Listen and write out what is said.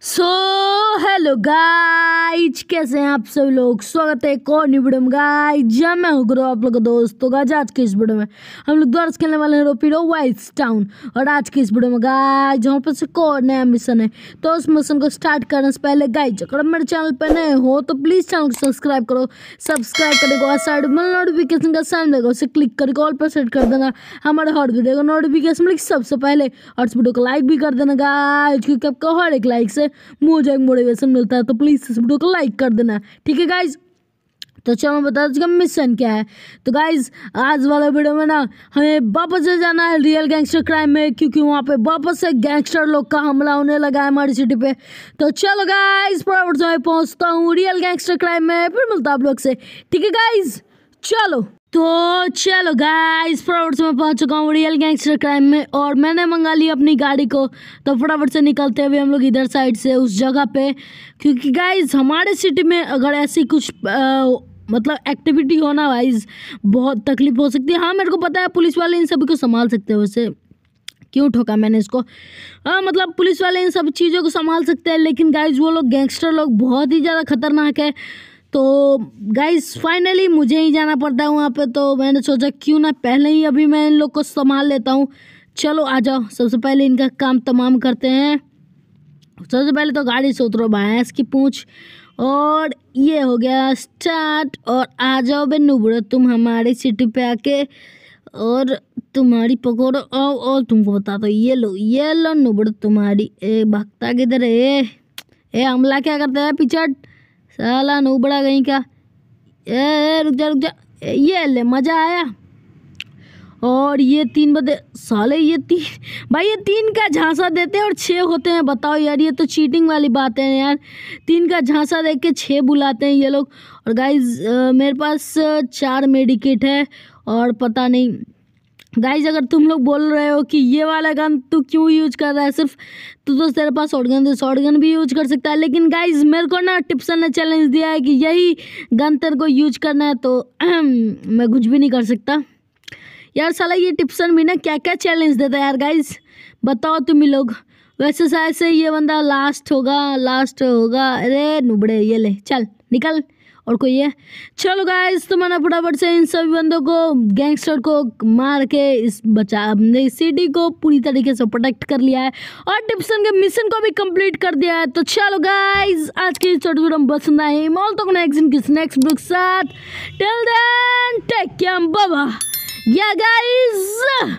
So hello guys guys कैसे हैं आप सभी लोग स्वागत है एक और न्यू वीडियो में गाइज जब मैं हूँ गुरु आप लोग का दोस्त होगा गाइज आज के इस वीडियो में हम लोग द्वारा खेलने वाले हैं रोपीडो वाइस टाउन और आज के इस वीडियो में गाइज हम पास एक और नया मिशन है तो उस मिशन को स्टार्ट करने से पहले गाइज अगर मेरे चैनल पर नए हो तो प्लीज़ चैनल को सब्सक्राइब करो सब्सक्राइब करने के साइड में नोटिफिकेशन का साइन देगा उसे क्लिक करके ऑल पर सेट कर देना हमारे हर वीडियो का नोटिफिकेशन मिले सबसे पहले और इस वीडियो को लाइक भी कर देना गाइज क्योंकि आपका हर एक लाइक से मुझे एक मोटिवेशन मिलता है तो प्लीज़ इस वीडियो को लाइक कर देना ठीक है गाइज़ तो चलो मैं बता दूँ मिशन क्या है तो गाइज आज वाला वीडियो में ना हमें वापस से जाना है रियल गैंगस्टर क्राइम में क्योंकि वहाँ पे वापस से गैंगस्टर लोग का हमला होने लगा है हमारी सिटी पे तो चलो गाइज बराबर से मैं पहुँचता हूँ रियल गैंगस्टर क्राइम में फिर मिलता आप लोग से ठीक है गाइज चलो तो चलो गाइस से मैं पहुंच चुका हूँ रियल गैंगस्टर क्राइम में और मैंने मंगा ली अपनी गाड़ी को तो फटाफट से निकलते हुए हम लोग इधर साइड से उस जगह पे क्योंकि गाइस हमारे सिटी में अगर ऐसी कुछ आ, मतलब एक्टिविटी होना वाइज बहुत तकलीफ हो सकती है हाँ मेरे को पता है पुलिस वाले इन सभी को संभाल सकते हैं वैसे क्यों ठोका मैंने इसको हाँ मतलब पुलिस वाले इन सब चीज़ों को संभाल सकते हैं लेकिन गाइज वो लोग गैंगस्टर लोग बहुत ही ज़्यादा खतरनाक है तो गाइस फाइनली मुझे ही जाना पड़ता है वहाँ पे तो मैंने सोचा क्यों ना पहले ही अभी मैं इन लोग को संभाल लेता हूँ चलो आ जाओ सबसे पहले इनका काम तमाम करते हैं सबसे पहले तो गाड़ी से उतरो भैंस की पूँछ और ये हो गया स्टार्ट और आ जाओ बे नुबड़ो तुम हमारी सिटी पे आके और तुम्हारी पकौड़ो और, और तुमको बता दो ये लो ये लो नुबड़ो तुम्हारी ए भक्ता किधर है ए हमला क्या करते हैं पिछड़ साला नूबड़ा कहीं का ए, रुक जा रुक जा ये ले मज़ा आया और ये तीन बदे साले ये तीन भाई ये तीन का झांसा देते हैं और छः होते हैं बताओ यार ये तो चीटिंग वाली बात है यार तीन का झांसा देख के छः बुलाते हैं ये लोग और गाइज मेरे पास चार मेडिकेट है और पता नहीं गाइज अगर तुम लोग बोल रहे हो कि ये वाला गन तू क्यों यूज कर रहा है सिर्फ तू तो तेरे पास शॉर्ट गन शॉर्ट गन भी यूज कर सकता है लेकिन गाइज मेरे को ना टिप्सन ने चैलेंज दिया है कि यही गन तेरे को यूज करना है तो मैं कुछ भी नहीं कर सकता यार साला ये टिप्सन भी ना क्या क्या चैलेंज देता है यार गाइज बताओ तुम ही लोग वैसे शायद से ये बंदा लास्ट होगा लास्ट होगा अरे नुबड़े ये ले चल निकल और कोई है चलो गाइस तो मैंने फटाफट से इन सभी बंदों को गैंगस्टर को मार के इस बचा अपने सिटी को पूरी तरीके से प्रोटेक्ट कर लिया है और डिप्सन के मिशन को भी कंप्लीट कर दिया है तो चलो गाइस आज की छोटी छोटी बसना है मॉल तो नेक्स्ट किस बुक साथ टिल देन टेक बाबा या गाइस